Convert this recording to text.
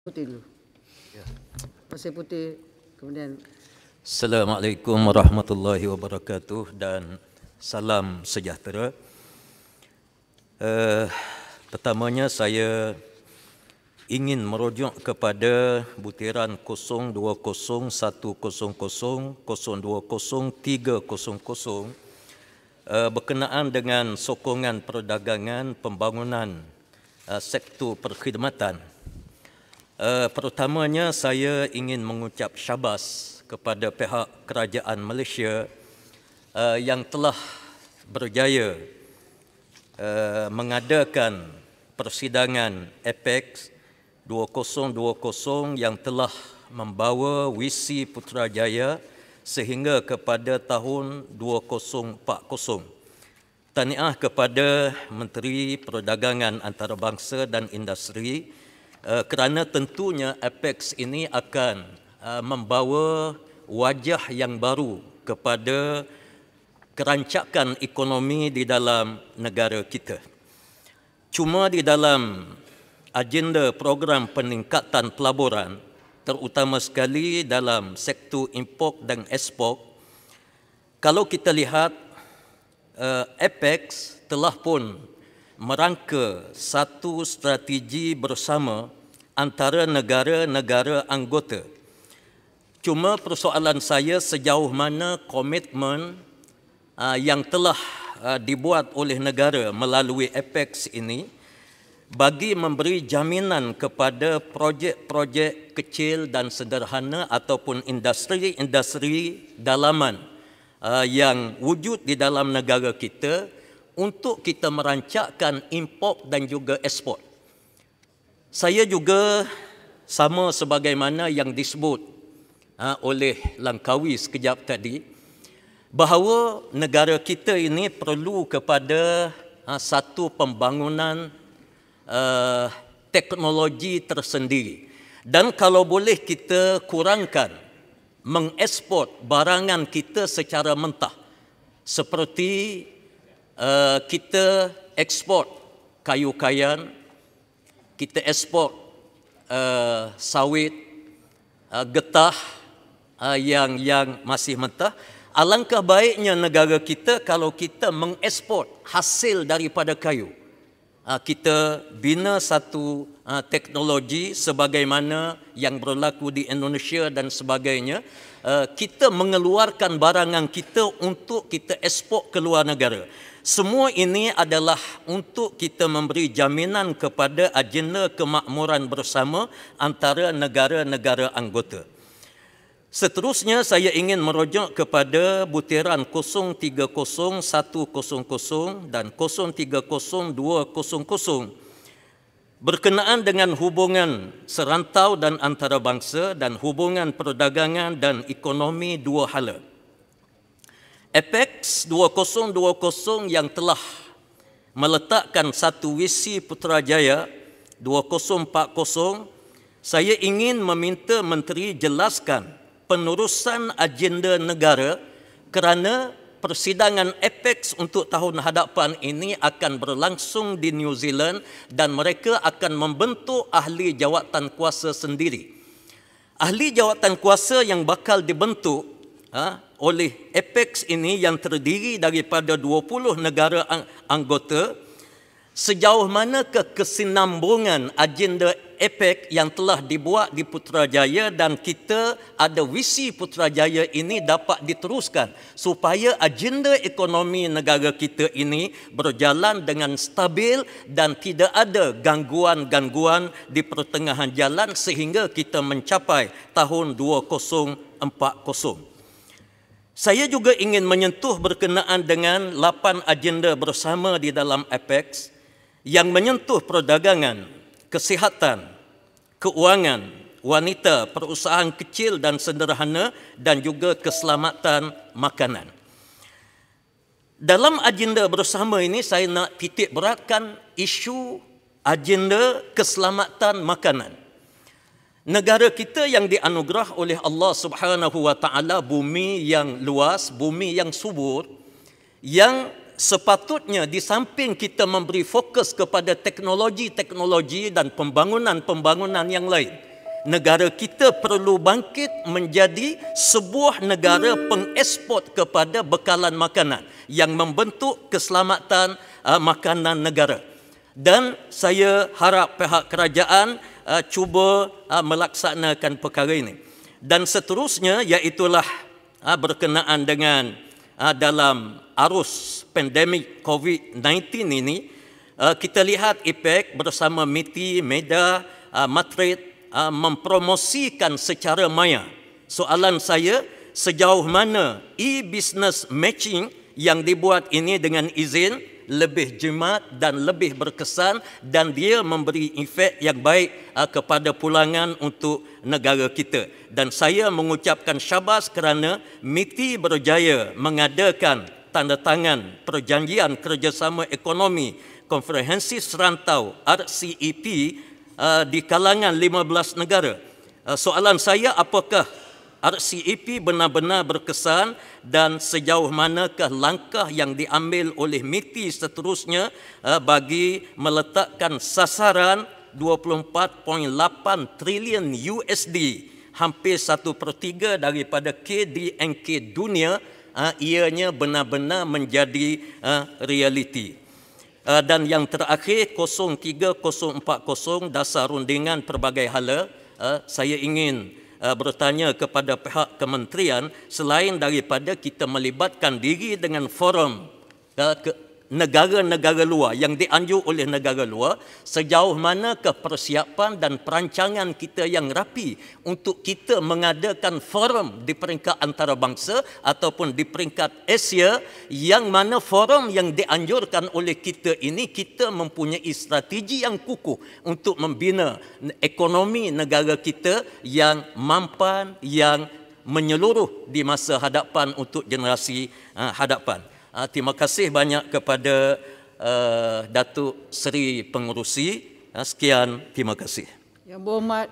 putih dulu. Ya. Pasir putih kemudian. Assalamualaikum warahmatullahi wabarakatuh dan salam sejahtera. Uh, pertamanya saya ingin merujuk kepada butiran 02010100203000 uh, eh, berkenaan dengan sokongan perdagangan pembangunan eh, sektor perkhidmatan. Uh, eh, pertamanya saya ingin mengucap syabas kepada pihak kerajaan Malaysia uh, yang telah berjaya uh, mengadakan persidangan APEX 2020 yang telah membawa visi Putrajaya sehingga kepada tahun 2040. Tahniah kepada Menteri Perdagangan Antarabangsa dan Industri Eh, kerana tentunya Apex ini akan eh, membawa wajah yang baru kepada kerancakan ekonomi di dalam negara kita. Cuma di dalam agenda program peningkatan pelaburan, terutama sekali dalam sektor import dan ekspor, kalau kita lihat eh, Apex telah pun merangka satu strategi bersama antara negara-negara anggota. Cuma persoalan saya sejauh mana komitmen ah, yang telah ah, dibuat oleh negara melalui Apex ini bagi memberi jaminan kepada projek-projek kecil dan sederhana ataupun industri-industri dalaman ah, yang wujud di dalam negara kita untuk kita merancakkan import dan juga ekspor. Saya juga sama sebagaimana yang disebut ha, oleh Langkawi sekejap tadi bahawa negara kita ini perlu kepada ha, satu pembangunan uh, teknologi tersendiri dan kalau boleh kita kurangkan mengekspor barangan kita secara mentah seperti Eh, kita ekspor kayu kayan, kita ekspor uh, eh, sawit, uh, getah uh, yang yang masih mentah. Alangkah baiknya negara kita kalau kita mengekspor hasil daripada kayu. kita bina satu teknologi sebagaimana yang berlaku di Indonesia dan sebagainya. kita mengeluarkan barangan kita untuk kita ekspor ke luar negara. Semua ini adalah untuk kita memberi jaminan kepada agenda kemakmuran bersama antara negara-negara anggota. Seterusnya saya ingin merujuk kepada butiran 030100 dan 030200 berkenaan dengan hubungan serantau dan antarabangsa dan hubungan perdagangan dan ekonomi dua hala. Apex 2020 yang telah meletakkan satu visi Putrajaya 2040, saya ingin meminta Menteri jelaskan penurusan agenda negara kerana persidangan Apex untuk tahun hadapan ini akan berlangsung di New Zealand dan mereka akan membentuk ahli jawatan kuasa sendiri. Ahli jawatan kuasa yang bakal dibentuk ha, oleh APEX ini yang terdiri daripada 20 negara anggota sejauh mana ke kesinambungan agenda APEC yang telah dibuat di Putrajaya dan kita ada visi Putrajaya ini dapat diteruskan supaya agenda ekonomi negara kita ini berjalan dengan stabil dan tidak ada gangguan-gangguan di pertengahan jalan sehingga kita mencapai tahun 2040. Saya juga ingin menyentuh berkenaan dengan lapan agenda bersama di dalam APEX yang menyentuh perdagangan, kesihatan, keuangan, wanita, perusahaan kecil dan sederhana dan juga keselamatan makanan. Dalam agenda bersama ini saya nak titik beratkan isu agenda keselamatan makanan. Negara kita yang dianugerah oleh Allah Subhanahu wa taala bumi yang luas, bumi yang subur yang sepatutnya di samping kita memberi fokus kepada teknologi-teknologi dan pembangunan-pembangunan yang lain. Negara kita perlu bangkit menjadi sebuah negara pengeksport kepada bekalan makanan yang membentuk keselamatan uh, makanan negara. Dan saya harap pihak kerajaan uh, cuba uh, melaksanakan perkara ini. Dan seterusnya iaitulah uh, berkenaan dengan uh, dalam arus pandemik COVID-19 ini, uh, kita lihat IPEC bersama MITI, MEDA, uh, MATRID uh, mempromosikan secara maya. Soalan saya, sejauh mana e-business matching yang dibuat ini dengan izin lebih jimat dan lebih berkesan dan dia memberi efek yang baik ah, kepada pulangan untuk negara kita. Dan saya mengucapkan syabas kerana MITI berjaya mengadakan tanda tangan perjanjian kerjasama ekonomi konferensi serantau RCEP ah, di kalangan 15 negara. Ah, soalan saya apakah RCEP benar-benar berkesan dan sejauh manakah langkah yang diambil oleh MITI seterusnya eh, bagi meletakkan sasaran 24.8 trilion USD hampir satu per 3 daripada KDNK dunia eh, ianya benar-benar menjadi eh, realiti. Dan yang terakhir 03040 dasar rundingan perbagai hala saya ingin uh, bertanya kepada pihak kementerian selain daripada kita melibatkan diri dengan forum uh, ke, negara-negara luar yang dianjur oleh negara luar sejauh mana persiapan dan perancangan kita yang rapi untuk kita mengadakan forum di peringkat antarabangsa ataupun di peringkat Asia yang mana forum yang dianjurkan oleh kita ini kita mempunyai strategi yang kukuh untuk membina ekonomi negara kita yang mampan yang menyeluruh di masa hadapan untuk generasi ah, hadapan Ah, terima kasih banyak kepada ah, Datuk Seri Pengurusi. Ah, sekian, terima kasih. Yang berhormat.